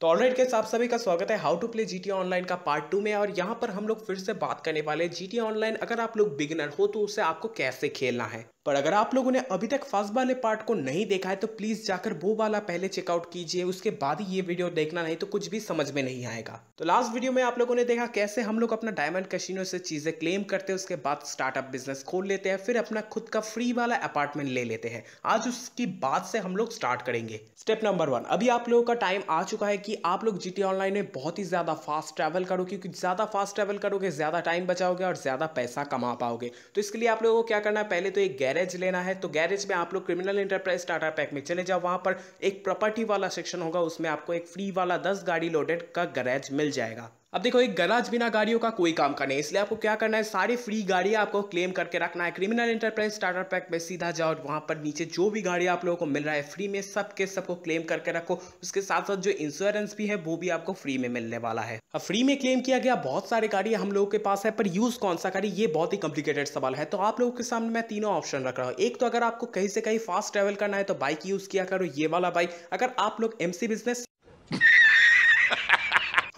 तो ऑलराइट के आप सभी का स्वागत है how to play GT online का पार्ट टू में और यहाँ पर हम लोग फिर से बात करने वाले हैं जीटी ऑनलाइन अगर आप लोग बिगिनर हो तो उसे आपको कैसे खेलना है पर अगर आप लोगों ने अभी तक फर्स्ट वाले पार्ट को नहीं देखा है तो प्लीज़ जाकर वो वाला पहले चेकआउट कीजिए उसके बाद ही ये वीडियो देखना नहीं तो कुछ भी समझ में नहीं आएगा तो लास्ट वीडियो में आप लोगों ने देखा कैसे हम लोग अपना डायमंड कशीनो से चीज़ें क्लेम करते हैं उसके बाद स्टार्टअप बिजनेस खोल लेते हैं फिर अपना खुद का फ्री वाला अपार्टमेंट ले लेते हैं आज उसकी बात से हम लोग स्टार्ट करेंगे स्टेप नंबर वन अभी आप लोगों का टाइम आ चुका है कि आप लोग जी ऑनलाइन में बहुत ही ज़्यादा फास्ट ट्रैवल करो क्योंकि ज़्यादा फास्ट ट्रैवल करोगे ज़्यादा टाइम बचाओगे और ज़्यादा पैसा कमा पाओगे तो इसके लिए आप लोगों को क्या करना है पहले तो एक गैरेज लेना है तो गैरेज में आप लोग क्रिमिनल इंटरप्राइज टाटा पैक में चले जाओ वहाँ पर एक प्रॉपर्टी वाला सेक्शन होगा उसमें आपको एक फ्री वाला दस गाड़ी लोडेड का गैरेज मिल जाएगा अब देखो एक गराज बिना गाड़ियों का कोई काम का नहीं इसलिए आपको क्या करना है सारी फ्री गाड़ियाँ आपको क्लेम करके रखना है क्रिमिनल इंटरप्राइज स्टार्टर पैक में सीधा जाओ और वहाँ पर नीचे जो भी गाड़ी आप लोगों को मिल रहा है फ्री में सबके सबको क्लेम करके रखो उसके साथ साथ जो इंश्योरेंस भी है वो भी आपको फ्री में मिलने वाला है अब फ्री में क्लेम किया गया बहुत सारे गाड़ी हम लोगों के पास है पर यूज़ कौन सा गाड़ी ये बहुत ही कॉम्प्लिकेटेड सवाल है तो आप लोगों के सामने मैं तीनों ऑप्शन रख रहा हूँ एक तो अगर आपको कहीं से कहीं फास्ट ट्रेवल करना है तो बाइक यूज़ किया करो ये वाला बाइक अगर आप लोग एम बिजनेस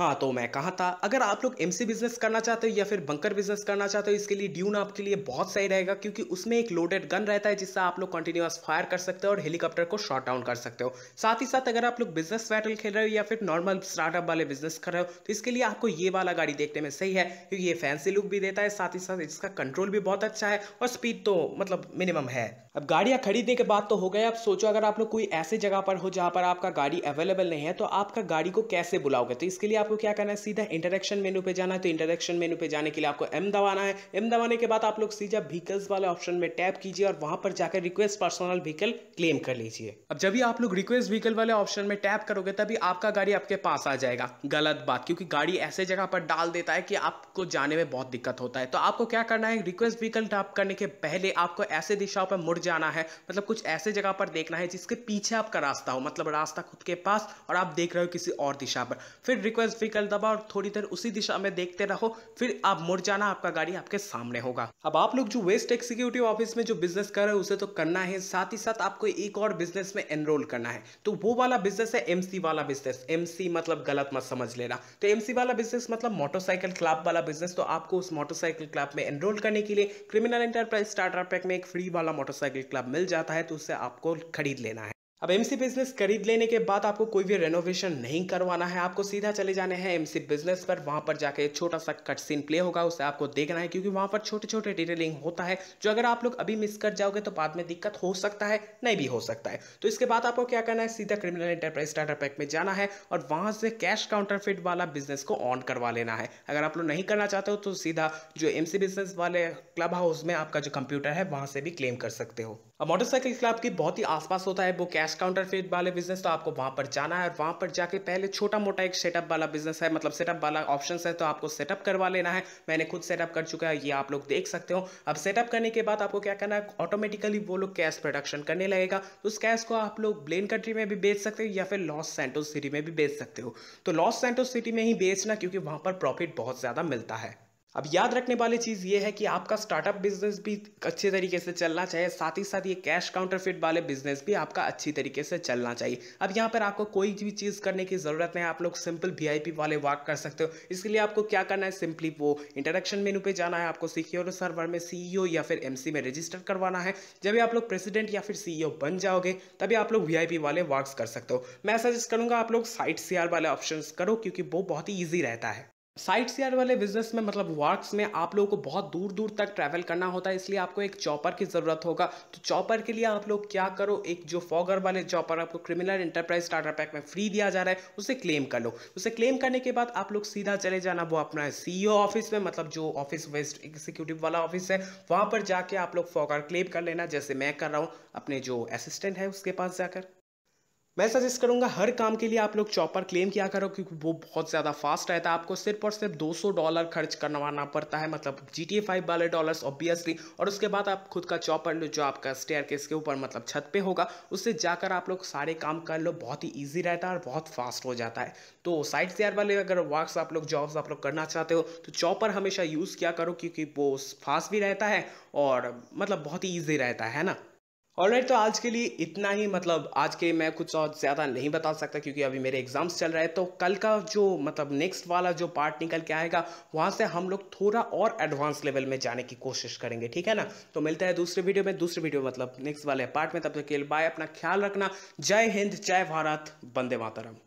हाँ तो मैं कहा था अगर आप लोग एमसी बिजनेस करना चाहते हो या फिर बंकर बिजनेस करना चाहते हो इसके लिए ड्यून आपके लिए बहुत सही रहेगा क्योंकि उसमें एक लोडेड गन रहता है जिससे आप लोग कंटिन्यूस फायर कर सकते हो और हेलीकॉप्टर को शॉट डाउन कर सकते हो साथ ही साथ अगर आप लोग बिजनेस बैटल खेल रहे हो या फिर नॉर्मल स्टार्टअप वाले बिजनेस कर रहे हो तो इसके लिए आपको ये वाला गाड़ी देखने में सही है क्योंकि ये फैंसी लुक भी देता है साथ ही साथ इसका कंट्रोल भी बहुत अच्छा है और स्पीड तो मतलब मिनिमम है अब गाड़ियाँ खरीदने के बाद तो हो गए अब सोचो अगर आप लोग कोई ऐसे जगह पर हो जहाँ पर आपका गाड़ी अवेलेबल नहीं है तो आपका गाड़ी को कैसे बुलाओगे तो इसके लिए आप आपको क्या करना है सीधा इंटरेक्शन मेनू पे जाना है तो इंटरेक्शन मेनू पे जाने के लिए आपको एम दबाना है एम दबाने के बाद आप लोग सीधा व्हीकल्स वाले ऑप्शन में टैप कीजिए और वहां पर जाकर रिक्वेस्ट पर्सनल व्हीकल क्लेम कर लीजिए अब जब भी आप लोग रिक्वेस्ट व्हीकल वाले ऑप्शन में टैप करोगे तभी आपका गाड़ी आपके पास आ जाएगा गलत बात क्योंकि गाड़ी ऐसे जगह पर डाल देता है कि आपको जाने में बहुत दिक्कत होता है तो आपको क्या करना है रिक्वेस्ट व्हीकल टैप करने के पहले आपको ऐसे दिशाओं पर मुड़ जाना है मतलब कुछ ऐसे जगह पर देखना है जिसके पीछे आपका रास्ता हो मतलब रास्ता खुद के पास और आप देख रहे हो किसी और दिशा पर फिर रिक्वेस्ट बस फिकल दबा और थोड़ी देर उसी दिशा में देखते रहो फिर आप मुड़ जाना आपका गाड़ी आपके सामने होगा अब आप लोग जो वेस्ट एक्सिक्यूटिव ऑफिस में जो बिजनेस कर रहे हो उसे तो करना है साथ ही साथ आपको एक और बिजनेस में एनरोल करना है तो वो वाला बिजनेस है एमसी वाला बिजनेस एमसी मतलब गलत मत समझ लेना तो एमसी वाला बिजनेस मतलब मोटरसाइकिल क्लब वाला बिजनेस तो आपको उस मोटरसाइकिल क्लब में एनरोल करने के लिए क्रिमिनल एंटरप्राइज स्टार्टअप में एक फ्री वाला मोटरसाइकिल क्लब मिल जाता है तो उससे आपको खरीद लेना है अब एम सी बिजनेस खरीद लेने के बाद आपको कोई भी रेनोवेशन नहीं करवाना है आपको सीधा चले जाने हैं एम सी बिजनेस पर वहाँ पर जाके छोटा सा कट सीन प्ले होगा उसे आपको देखना है क्योंकि वहाँ पर छोटे छोटे डिटेलिंग होता है जो अगर आप लोग अभी मिस कर जाओगे तो बाद में दिक्कत हो सकता है नहीं भी हो सकता है तो इसके बाद आपको क्या करना है सीधा क्रिमिनल इंटरप्राइज स्टार्टर पैक में जाना है और वहाँ से कैश काउंटर वाला बिजनेस को ऑन करवा लेना है अगर आप लोग नहीं करना चाहते हो तो सीधा जो एम सी बिजनेस वाले क्लब हाउस में आपका जो कंप्यूटर है वहाँ से भी क्लेम कर सकते हो अब मोटरसाइकिल क्लब की बहुत ही आसपास होता है वो कैश कैश काउंटर फीड वाले बिजनेस तो आपको वहाँ पर जाना है और वहाँ पर जाके पहले छोटा मोटा एक सेटअप वाला बिजनेस है मतलब सेटअप वाला ऑप्शन है तो आपको सेटअप करवा लेना है मैंने खुद सेटअप कर चुका है ये आप लोग देख सकते हो अब सेटअप करने के बाद आपको क्या करना है ऑटोमेटिकली वो लोग कैश प्रोडक्शन करने लगेगा तो उस कैश को आप लोग ब्लेन कंट्री में भी बेच सकते हो या फिर लॉस सेंटो सिटी में भी बेच सकते हो तो लॉस सेंटो सिटी में ही बेचना क्योंकि वहाँ पर प्रॉफिट बहुत ज़्यादा मिलता है अब याद रखने वाली चीज़ ये है कि आपका स्टार्टअप बिजनेस भी अच्छे तरीके से चलना चाहिए साथ ही साथ ये कैश काउंटरफिट वाले बिजनेस भी आपका अच्छी तरीके से चलना चाहिए अब यहाँ पर आपको कोई भी चीज़ करने की ज़रूरत नहीं आप लोग सिंपल वी वाले वर्क कर सकते हो इसके लिए आपको क्या करना है सिंपली वो इंट्रोडक्शन मेनू पर जाना है आपको सिक्योर सर्वर में सी e या फिर एम में रजिस्टर करवाना है जब आप लोग प्रेसिडेंट या फिर सी e बन जाओगे तभी आप लोग वी वाले वर्क कर सकते हो मैं सजेस्ट करूँगा आप लोग साइट सी वाले ऑप्शन करो क्योंकि वो बहुत ही ईजी रहता है साइट सीआर वाले बिजनेस में मतलब वर्क्स में आप लोगों को बहुत दूर दूर तक ट्रैवल करना होता है इसलिए आपको एक चॉपर की ज़रूरत होगा तो चॉपर के लिए आप लोग क्या करो एक जो फॉगर वाले चॉपर आपको क्रिमिनल इंटरप्राइज स्टार्टर पैक में फ्री दिया जा रहा है उसे क्लेम कर लो उसे क्लेम करने के बाद आप लोग सीधा चले जाना वो अपना सी ऑफिस में मतलब जो ऑफिस वेस्ट एग्जीक्यूटिव वाला ऑफिस है वहाँ पर जाके आप लोग फॉगर क्लेम कर लेना जैसे मैं कर रहा हूँ अपने जो असिस्टेंट है उसके पास जाकर मैं सजेस्ट करूंगा हर काम के लिए आप लोग चॉपर क्लेम किया करो क्योंकि वो बहुत ज़्यादा फास्ट रहता है आपको सिर्फ और सिर्फ 200 डॉलर खर्च करवाना पड़ता है मतलब जी टी फाइव वाले डॉलर्स ऑब्वियसली और उसके बाद आप खुद का चॉपर जो आपका स्टेयर केस के ऊपर मतलब छत पे होगा उससे जाकर आप लोग सारे काम कर लो बहुत ही ईजी रहता है और बहुत फास्ट हो जाता है तो साइड सेयर वाले अगर वर्क आप लोग जॉब्स आप लोग करना चाहते हो तो चॉपर हमेशा यूज़ किया करो क्योंकि वो फास्ट भी रहता है और मतलब बहुत ही ईजी रहता है ना ऑलराइट तो आज के लिए इतना ही मतलब आज के मैं कुछ और ज़्यादा नहीं बता सकता क्योंकि अभी मेरे एग्जाम्स चल रहे हैं तो कल का जो मतलब नेक्स्ट वाला जो पार्ट निकल के आएगा वहाँ से हम लोग थोड़ा और एडवांस लेवल में जाने की कोशिश करेंगे ठीक है ना तो मिलता है दूसरे वीडियो में दूसरे वीडियो मतलब नेक्स्ट वाले पार्ट में तब तक तो के लिए बाय अपना ख्याल रखना जय हिंद जय भारत बंदे मातरम